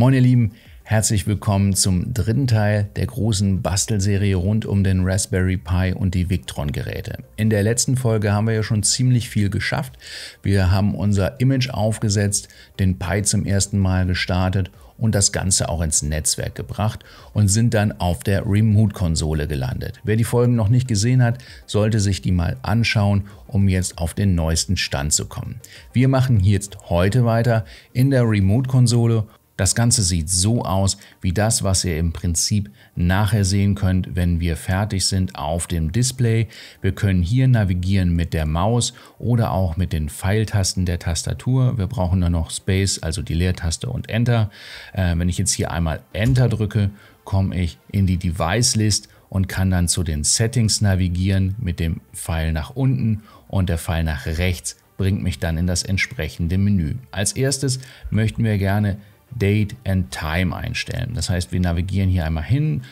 Moin ihr Lieben, herzlich willkommen zum dritten Teil der großen Bastelserie rund um den Raspberry Pi und die Victron Geräte. In der letzten Folge haben wir ja schon ziemlich viel geschafft. Wir haben unser Image aufgesetzt, den Pi zum ersten Mal gestartet und das Ganze auch ins Netzwerk gebracht und sind dann auf der Remote-Konsole gelandet. Wer die Folgen noch nicht gesehen hat, sollte sich die mal anschauen, um jetzt auf den neuesten Stand zu kommen. Wir machen jetzt heute weiter in der Remote-Konsole das Ganze sieht so aus wie das, was ihr im Prinzip nachher sehen könnt, wenn wir fertig sind auf dem Display. Wir können hier navigieren mit der Maus oder auch mit den Pfeiltasten der Tastatur. Wir brauchen nur noch Space, also die Leertaste und Enter. Äh, wenn ich jetzt hier einmal Enter drücke, komme ich in die Device List und kann dann zu den Settings navigieren mit dem Pfeil nach unten und der Pfeil nach rechts bringt mich dann in das entsprechende Menü. Als erstes möchten wir gerne Date and Time einstellen. Das heißt, wir navigieren hier einmal hin,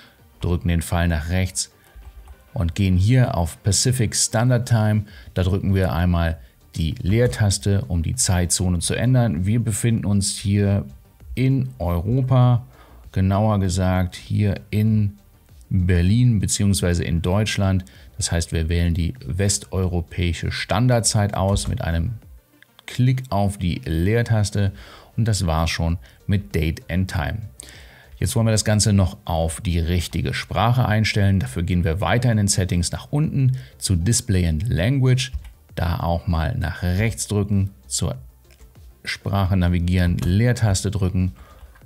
drücken den Pfeil nach rechts und gehen hier auf Pacific Standard Time. Da drücken wir einmal die Leertaste, um die Zeitzone zu ändern. Wir befinden uns hier in Europa, genauer gesagt hier in Berlin bzw. in Deutschland. Das heißt, wir wählen die westeuropäische Standardzeit aus mit einem Klick auf die Leertaste und das war's schon mit Date and Time. Jetzt wollen wir das Ganze noch auf die richtige Sprache einstellen. Dafür gehen wir weiter in den Settings nach unten zu Display and Language. Da auch mal nach rechts drücken, zur Sprache navigieren, Leertaste drücken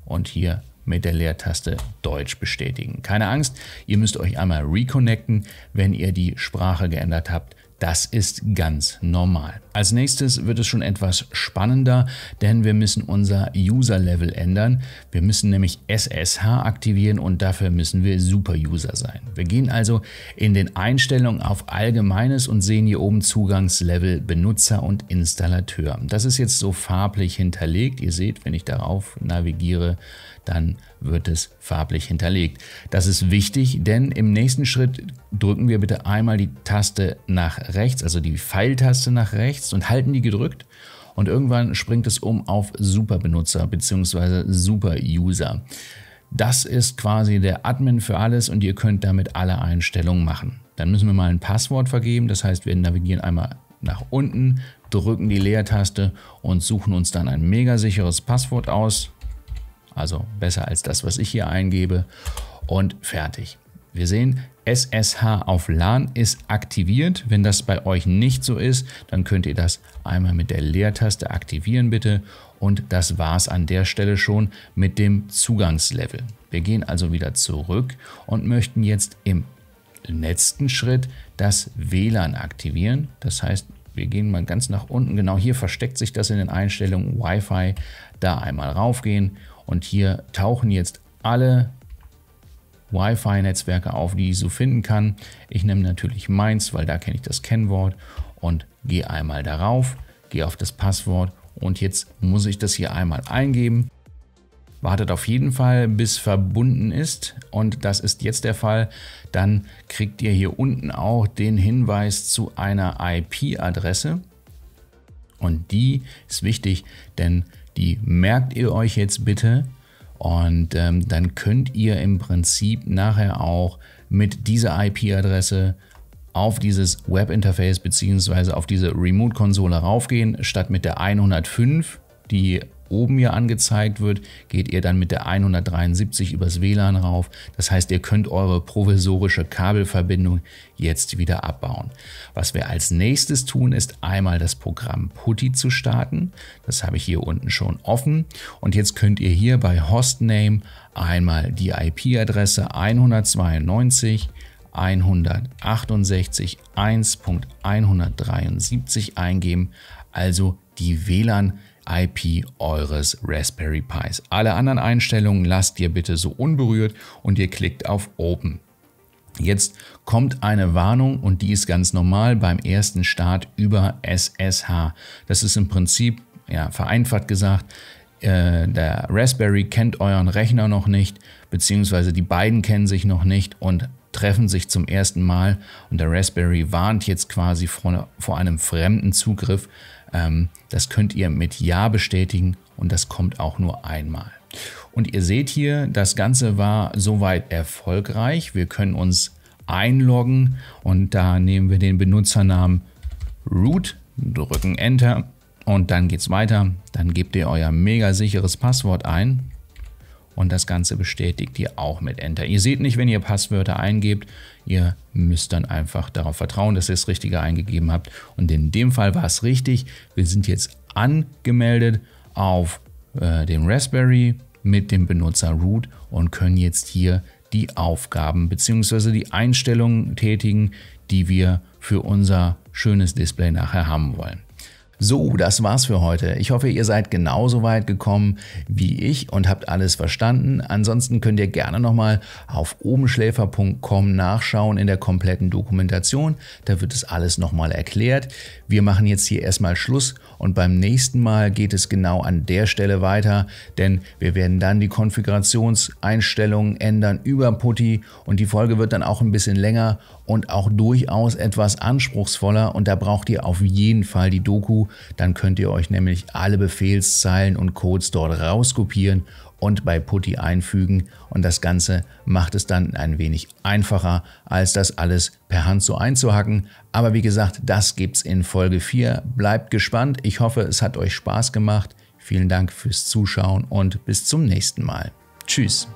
und hier mit der Leertaste Deutsch bestätigen. Keine Angst, ihr müsst euch einmal reconnecten, wenn ihr die Sprache geändert habt. Das ist ganz normal. Als nächstes wird es schon etwas spannender, denn wir müssen unser User-Level ändern. Wir müssen nämlich SSH aktivieren und dafür müssen wir Super-User sein. Wir gehen also in den Einstellungen auf Allgemeines und sehen hier oben Zugangslevel Benutzer und Installateur. Das ist jetzt so farblich hinterlegt. Ihr seht, wenn ich darauf navigiere, dann wird es farblich hinterlegt. Das ist wichtig, denn im nächsten Schritt drücken wir bitte einmal die Taste nach rechts, also die Pfeiltaste nach rechts rechts und halten die gedrückt. Und irgendwann springt es um auf Superbenutzer bzw. Super-User. Das ist quasi der Admin für alles und ihr könnt damit alle Einstellungen machen. Dann müssen wir mal ein Passwort vergeben. Das heißt, wir navigieren einmal nach unten, drücken die Leertaste und suchen uns dann ein mega sicheres Passwort aus. Also besser als das, was ich hier eingebe. Und fertig. Wir sehen, SSH auf LAN ist aktiviert. Wenn das bei euch nicht so ist, dann könnt ihr das einmal mit der Leertaste aktivieren bitte. Und das war es an der Stelle schon mit dem Zugangslevel. Wir gehen also wieder zurück und möchten jetzt im letzten Schritt das WLAN aktivieren. Das heißt, wir gehen mal ganz nach unten. Genau hier versteckt sich das in den Einstellungen Wi-Fi. Da einmal raufgehen und hier tauchen jetzt alle Wi-Fi-Netzwerke auf, die ich so finden kann. Ich nehme natürlich meins, weil da kenne ich das Kennwort und gehe einmal darauf, gehe auf das Passwort und jetzt muss ich das hier einmal eingeben. Wartet auf jeden Fall, bis verbunden ist und das ist jetzt der Fall. Dann kriegt ihr hier unten auch den Hinweis zu einer IP-Adresse und die ist wichtig, denn die merkt ihr euch jetzt bitte und ähm, dann könnt ihr im Prinzip nachher auch mit dieser IP-Adresse auf dieses Webinterface bzw. auf diese Remote-Konsole raufgehen, statt mit der 105, die oben hier angezeigt wird, geht ihr dann mit der 173 übers WLAN rauf. Das heißt, ihr könnt eure provisorische Kabelverbindung jetzt wieder abbauen. Was wir als nächstes tun, ist einmal das Programm PuTTY zu starten. Das habe ich hier unten schon offen. Und jetzt könnt ihr hier bei Hostname einmal die IP-Adresse 192 168 1.173 eingeben, also die WLAN IP eures Raspberry Pis. Alle anderen Einstellungen lasst ihr bitte so unberührt und ihr klickt auf Open. Jetzt kommt eine Warnung und die ist ganz normal beim ersten Start über SSH. Das ist im Prinzip, ja, vereinfacht gesagt, äh, der Raspberry kennt euren Rechner noch nicht, beziehungsweise die beiden kennen sich noch nicht und treffen sich zum ersten Mal und der Raspberry warnt jetzt quasi vor, vor einem fremden Zugriff, ähm, das könnt ihr mit Ja bestätigen und das kommt auch nur einmal. Und ihr seht hier, das Ganze war soweit erfolgreich. Wir können uns einloggen und da nehmen wir den Benutzernamen root, drücken Enter und dann geht's weiter. Dann gebt ihr euer mega sicheres Passwort ein und das Ganze bestätigt ihr auch mit Enter. Ihr seht nicht, wenn ihr Passwörter eingebt, ihr müsst dann einfach darauf vertrauen, dass ihr das Richtige eingegeben habt und in dem Fall war es richtig. Wir sind jetzt angemeldet auf äh, dem Raspberry mit dem Benutzer root und können jetzt hier die Aufgaben bzw. die Einstellungen tätigen, die wir für unser schönes Display nachher haben wollen. So, das war's für heute. Ich hoffe, ihr seid genauso weit gekommen wie ich und habt alles verstanden. Ansonsten könnt ihr gerne nochmal auf obenschläfer.com nachschauen in der kompletten Dokumentation. Da wird es alles nochmal erklärt. Wir machen jetzt hier erstmal Schluss und beim nächsten Mal geht es genau an der Stelle weiter, denn wir werden dann die Konfigurationseinstellungen ändern über Putty und die Folge wird dann auch ein bisschen länger und auch durchaus etwas anspruchsvoller und da braucht ihr auf jeden Fall die Doku, dann könnt ihr euch nämlich alle Befehlszeilen und Codes dort rauskopieren und bei Putty einfügen und das Ganze macht es dann ein wenig einfacher, als das alles per Hand so einzuhacken. Aber wie gesagt, das gibt's in Folge 4. Bleibt gespannt. Ich hoffe, es hat euch Spaß gemacht. Vielen Dank fürs Zuschauen und bis zum nächsten Mal. Tschüss.